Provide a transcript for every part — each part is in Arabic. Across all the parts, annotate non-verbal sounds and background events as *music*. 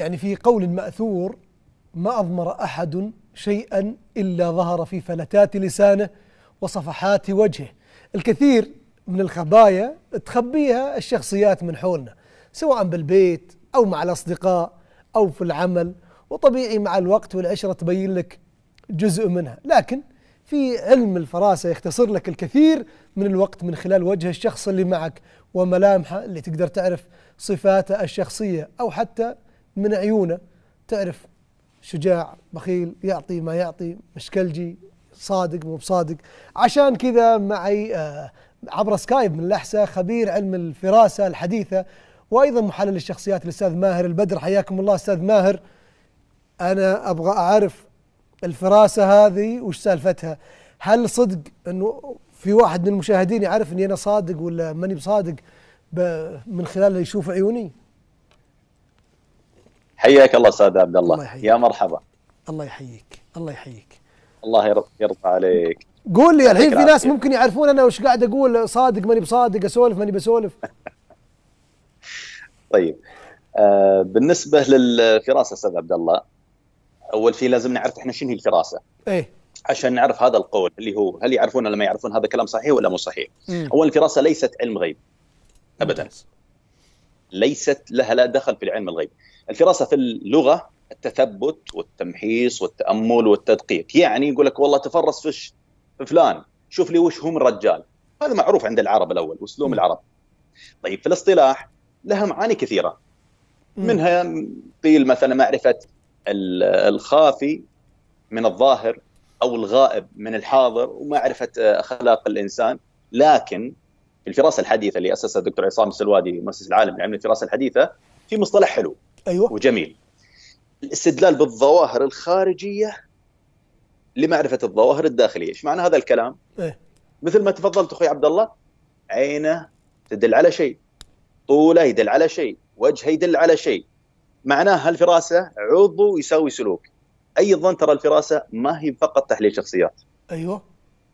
يعني في قول ماثور ما اضمر احد شيئا الا ظهر في فلتات لسانه وصفحات وجهه الكثير من الخبايا تخبيها الشخصيات من حولنا سواء بالبيت او مع الاصدقاء او في العمل وطبيعي مع الوقت والعشره تبين لك جزء منها لكن في علم الفراسه يختصر لك الكثير من الوقت من خلال وجه الشخص اللي معك وملامحه اللي تقدر تعرف صفاته الشخصيه او حتى من عيونه تعرف شجاع بخيل يعطي ما يعطي مشكلجي صادق مو بصادق عشان كذا معي آه، عبر سكايب من الاحساء خبير علم الفراسه الحديثه وايضا محلل الشخصيات الاستاذ ماهر البدر حياكم الله استاذ ماهر انا ابغى اعرف الفراسه هذه وش سالفتها هل صدق انه في واحد من المشاهدين يعرف اني انا صادق ولا ماني بصادق من خلال يشوف عيوني حياك الله استاذ عبد الله, الله يحييك. يا مرحبا الله يحييك الله يحييك الله يرضى عليك قول لي الحين في ناس ممكن يعرفون انا وش قاعد اقول صادق ماني بصادق اسولف ماني بسولف *laughs* طيب آه بالنسبه للفراسه استاذ عبد الله اول شيء لازم نعرف احنا شنو هي الفراسه ايه عشان نعرف هذا القول اللي هو هل يعرفون ولا ما يعرفون هذا كلام صحيح ولا مو صحيح مم. اول الفراسه ليست علم غيب ابدا ليست لها لا دخل في علم الغيب الفراسه في اللغه التثبت والتمحيص والتامل والتدقيق يعني يقول لك والله تفرس فش في فلان شوف لي وش هم الرجال هذا معروف عند العرب الاول واسلوب العرب طيب في الاصطلاح لها معاني كثيره منها قيل مثلا معرفه الخافي من الظاهر او الغائب من الحاضر ومعرفه اخلاق الانسان لكن في الفراسه الحديثه اللي اسسها الدكتور عصام السلوادي مؤسس العالم لعلم الفراسه الحديثه في مصطلح حلو ايوه وجميل الاستدلال بالظواهر الخارجيه لمعرفه الظواهر الداخليه، ايش معنى هذا الكلام؟ إيه؟ مثل ما تفضلت اخوي عبد الله عينه تدل على شيء طوله يدل على شيء وجهه يدل على شيء معناها الفراسه عضو يساوي سلوك ايضا ترى الفراسه ما هي فقط تحليل شخصيات ايوه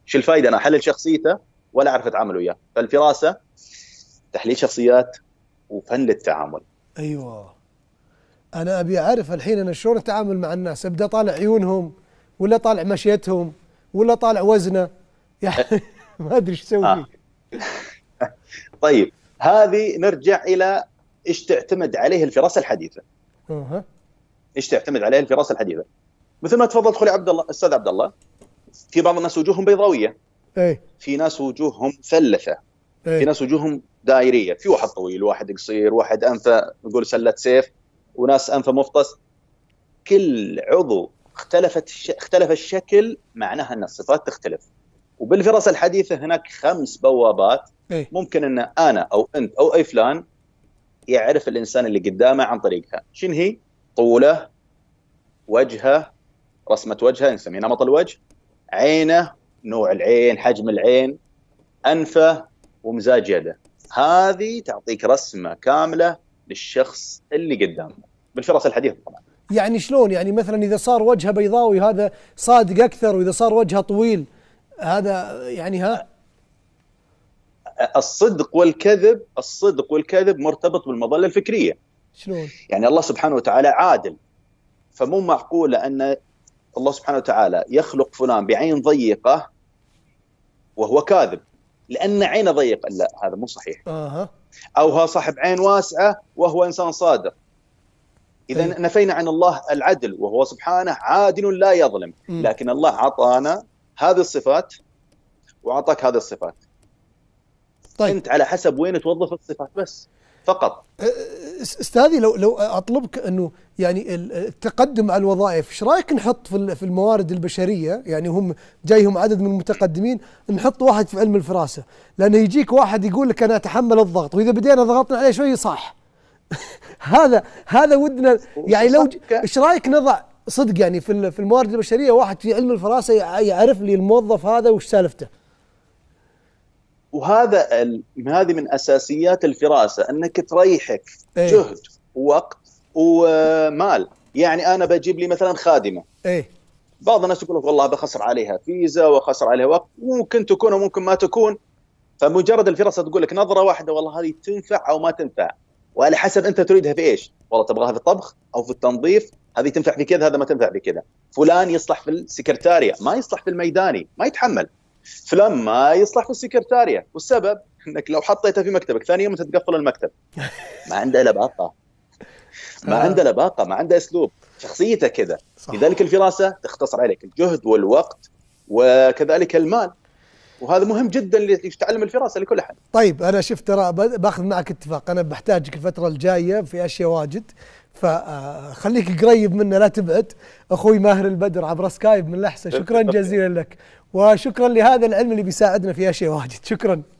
شو الفائده انا احلل شخصيته ولا اعرف اتعامل وياه فالفراسه تحليل شخصيات وفن للتعامل ايوه أنا أبي أعرف الحين أنا شلون أتعامل مع الناس أبدأ طالع عيونهم ولا طالع مشيتهم ولا طالع وزنه *laughs* يعني ما أدري إيش أسوي آه. *laughs* طيب هذه نرجع إلى إيش تعتمد عليه الفراسة الحديثة إيش تعتمد عليه الفراسة الحديثة مثل ما تفضلت اخوي عبد الله استاذ عبد الله في بعض الناس وجوههم بيضاويه اي في ناس وجوههم مثلثه في إيه. ناس وجوههم دائريه في واحد طويل واحد قصير واحد انفه نقول سله سيف وناس انفه مفطس كل عضو اختلفت الش... اختلف الشكل معناها ان الصفات تختلف وبالفرص الحديثه هناك خمس بوابات إيه. ممكن ان انا او انت او اي فلان يعرف الانسان اللي قدامه عن طريقها شنو هي طوله وجهه رسمه وجهه نسميه نمط الوجه عينه نوع العين حجم العين انفه ومزاج يده هذه تعطيك رسمه كامله للشخص اللي قدامك بالفرص الحديثه طبعا يعني شلون يعني مثلا اذا صار وجهه بيضاوي هذا صادق اكثر واذا صار وجهه طويل هذا يعني ها الصدق والكذب الصدق والكذب مرتبط بالمظله الفكريه شلون يعني الله سبحانه وتعالى عادل فمو معقوله ان الله سبحانه وتعالى يخلق فلان بعين ضيقه وهو كاذب لان عينه ضيقه لا هذا مو صحيح آه. او هو صاحب عين واسعه وهو انسان صادق اذا طيب. نفينا عن الله العدل وهو سبحانه عادل لا يظلم لكن الله اعطانا هذه الصفات واعطاك هذه الصفات طيب انت على حسب وين توظف الصفات بس فقط أه، أه، استاذي لو لو اطلبك انه يعني التقدم على الوظائف ايش رايك نحط في الموارد البشريه يعني هم جايهم عدد من المتقدمين نحط واحد في علم الفراسه لانه يجيك واحد يقول لك انا اتحمل الضغط واذا بدينا ضغطنا عليه شوي صح *laughs* هذا هذا ودنا يعني لو ايش رايك نضع صدق يعني في في الموارد البشريه واحد في علم الفراسه يعرف لي الموظف هذا وش سالفته وهذا هذه من اساسيات الفراسه انك تريحك أيه. جهد ووقت ومال يعني انا بجيب لي مثلا خادمه ايه بعض الناس يقول لك والله بخسر عليها فيزا وخسر عليها وقت ممكن تكون وممكن ما تكون فمجرد الفرصه تقول لك نظره واحده والله هذه تنفع او ما تنفع وعلى حسب انت تريدها في ايش والله تبغاها في الطبخ او في التنظيف هذه تنفع في كذا هذا ما تنفع في كذا فلان يصلح في السكرتاريه ما يصلح في الميداني ما يتحمل فلان ما يصلح في السكرتاريه والسبب انك لو حطيته في مكتبك ثاني يوم تتقفل المكتب *laughs* ما عنده الا باقه ما عنده الا باقه ما عنده اسلوب شخصيته كذا لذلك الفراسه تختصر عليك الجهد والوقت وكذلك المال وهذا مهم جدا لتعلم الفراسه لكل احد. طيب انا شفت ترى باخذ معك اتفاق انا بحتاجك الفتره الجايه في اشياء واجد فخليك آه، قريب منا لا تبعد اخوي ماهر البدر عبر سكايب من لحسه شكرا *laughs* جزيلا لك وشكرا لهذا العلم اللي بيساعدنا في اشياء واجد شكرا.